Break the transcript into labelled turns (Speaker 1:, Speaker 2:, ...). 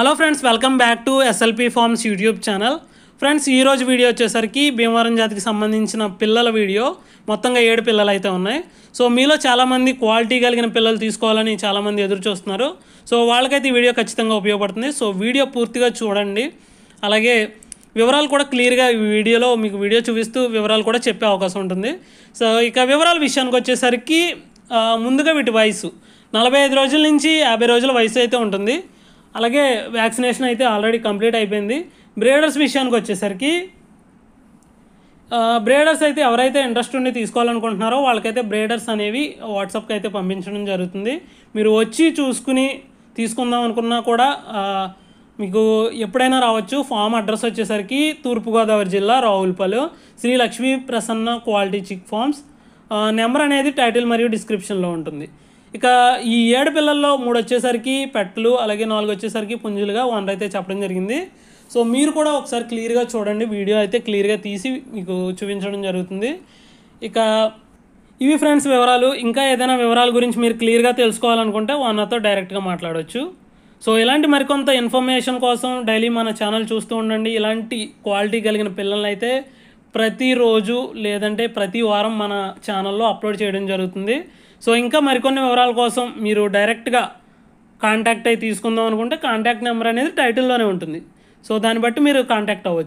Speaker 1: hello friends welcome back to SLP farms YouTube channel friends ఈరోజు video వచ్చేసరికి భీమవరం జాతికి సంబంధించిన పిల్లల వీడియో మొత్తంగా ఏడు పిల్లలు అయితే ఉన్నాయి సో మీలో చాలామంది క్వాలిటీ కలిగిన పిల్లలు తీసుకోవాలని చాలామంది ఎదురు చూస్తున్నారు సో వాళ్ళకైతే ఈ వీడియో ఖచ్చితంగా ఉపయోగపడుతుంది సో వీడియో పూర్తిగా చూడండి అలాగే వివరాలు కూడా క్లియర్గా ఈ వీడియోలో మీకు వీడియో చూపిస్తూ వివరాలు కూడా చెప్పే అవకాశం ఉంటుంది సో ఇక వివరాల విషయానికి వచ్చేసరికి ముందుగా వీటి వయసు నలభై ఐదు రోజుల నుంచి యాభై రోజుల వయసు అయితే ఉంటుంది అలాగే వ్యాక్సినేషన్ అయితే ఆల్రెడీ కంప్లీట్ అయిపోయింది బ్రేడర్స్ విషయానికి వచ్చేసరికి బ్రేడర్స్ అయితే ఎవరైతే ఇంట్రెస్ట్ ఉండి తీసుకోవాలనుకుంటున్నారో వాళ్ళకైతే బ్రేడర్స్ అనేవి వాట్సాప్కి అయితే పంపించడం జరుగుతుంది మీరు వచ్చి చూసుకుని తీసుకుందాం అనుకున్నా కూడా మీకు ఎప్పుడైనా రావచ్చు ఫామ్ అడ్రస్ వచ్చేసరికి తూర్పుగోదావరి జిల్లా Ravulapalli Sri Lakshmi Prasanna quality chick farms number అనేది టైటిల్ మరియు డిస్క్రిప్షన్లో ఉంటుంది ఇక ఈ ఏడు పిల్లల్లో మూడు వచ్చేసరికి పెట్టలు అలాగే నాలుగు వచ్చేసరికి పుంజులుగా వన్ అయితే చెప్పడం జరిగింది సో మీరు కూడా ఒకసారి క్లియర్గా చూడండి వీడియో అయితే క్లియర్గా తీసి మీకు చూపించడం జరుగుతుంది ఇక ఇవి ఫ్రెండ్స్ వివరాలు ఇంకా ఏదైనా వివరాల గురించి మీరు క్లియర్గా తెలుసుకోవాలనుకుంటే వన్నతో డైరెక్ట్గా మాట్లాడవచ్చు సో ఇలాంటి మరికొంత ఇన్ఫర్మేషన్ కోసం డైలీ మన ఛానల్ చూస్తూ ఉండండి ఇలాంటి క్వాలిటీ కలిగిన పిల్లల్ని అయితే ప్రతిరోజు లేదంటే ప్రతి వారం మన ఛానల్లో అప్లోడ్ చేయడం జరుగుతుంది సో ఇంకా మరికొన్ని వివరాల కోసం మీరు డైరెక్ట్గా కాంటాక్ట్ అయి తీసుకుందాం అనుకుంటే కాంటాక్ట్ నెంబర్ అనేది టైటిల్లోనే ఉంటుంది సో దాన్ని బట్టి మీరు కాంటాక్ట్ అవ్వచ్చు